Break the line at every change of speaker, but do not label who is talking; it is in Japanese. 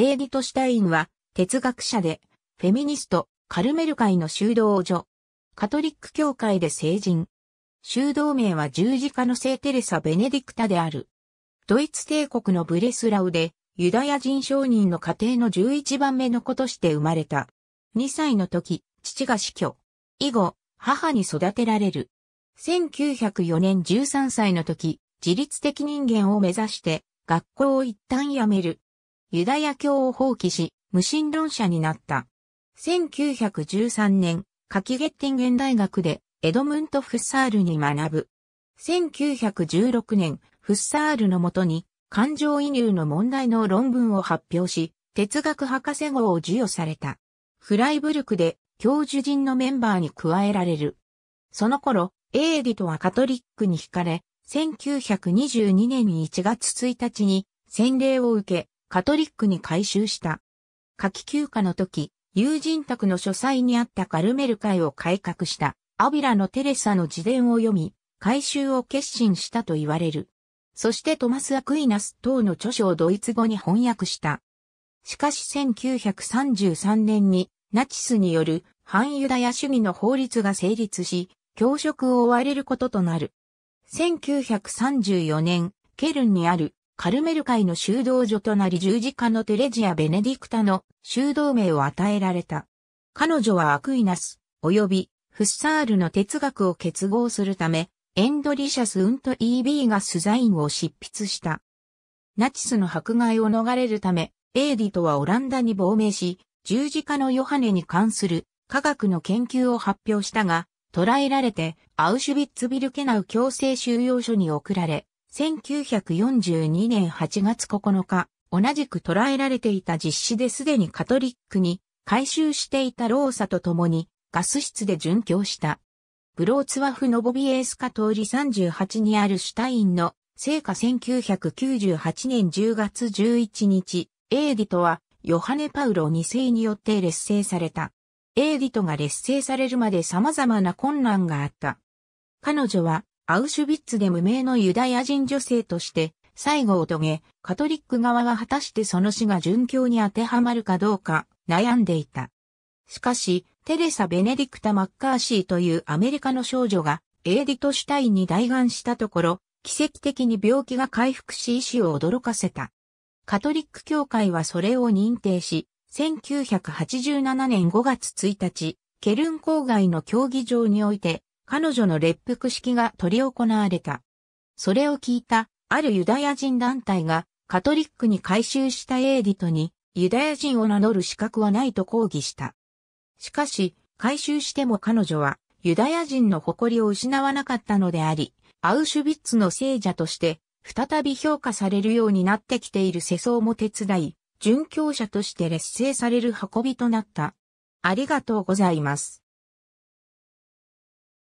エーディトシュタインは、哲学者で、フェミニスト、カルメル会の修道女。カトリック教会で成人。修道名は十字架の聖テレサ・ベネディクタである。ドイツ帝国のブレスラウで、ユダヤ人商人の家庭の11番目の子として生まれた。2歳の時、父が死去。以後、母に育てられる。1904年13歳の時、自律的人間を目指して、学校を一旦辞める。ユダヤ教を放棄し、無神論者になった。1913年、夏季ゲッティンゲン大学でエドムント・フッサールに学ぶ。1916年、フッサールのもとに感情移入の問題の論文を発表し、哲学博士号を授与された。フライブルクで教授陣のメンバーに加えられる。その頃、エーディトはカトリックに惹かれ、1922年1月1日に洗礼を受け、カトリックに改修した。夏季休暇の時、友人宅の書斎にあったカルメル会を改革した、アビラのテレサの自伝を読み、改修を決心したと言われる。そしてトマス・アクイナス等の著書をドイツ語に翻訳した。しかし1933年にナチスによる反ユダヤ主義の法律が成立し、教職を追われることとなる。1934年、ケルンにあるカルメル会の修道女となり十字架のテレジア・ベネディクタの修道名を与えられた。彼女はアクイナス、及びフッサールの哲学を結合するため、エンドリシャス・ウント・イー・ビーガス・ザインを執筆した。ナチスの迫害を逃れるため、エーディとはオランダに亡命し、十字架のヨハネに関する科学の研究を発表したが、捕らえられてアウシュビッツビルケナウ強制収容所に送られ、1942年8月9日、同じく捕らえられていた実施ですでにカトリックに回収していたローサと共にガス室で殉教した。ブローツワフ・ノボビエースカ通り38にあるシュタインの聖火1998年10月11日、エーディトはヨハネ・パウロ2世によって劣勢された。エーディトが劣勢されるまで様々な困難があった。彼女はアウシュビッツで無名のユダヤ人女性として最後を遂げ、カトリック側は果たしてその死が殉教に当てはまるかどうか悩んでいた。しかし、テレサ・ベネディクタ・マッカーシーというアメリカの少女がエーディト・シュタインに代願したところ、奇跡的に病気が回復し医師を驚かせた。カトリック教会はそれを認定し、1987年5月1日、ケルン郊外の競技場において、彼女の列服式が取り行われた。それを聞いた、あるユダヤ人団体が、カトリックに改宗したエーディトに、ユダヤ人を名乗る資格はないと抗議した。しかし、改修しても彼女は、ユダヤ人の誇りを失わなかったのであり、アウシュビッツの聖者として、再び評価されるようになってきている世相も手伝い、殉教者として劣勢される運びとなった。ありがとうございます。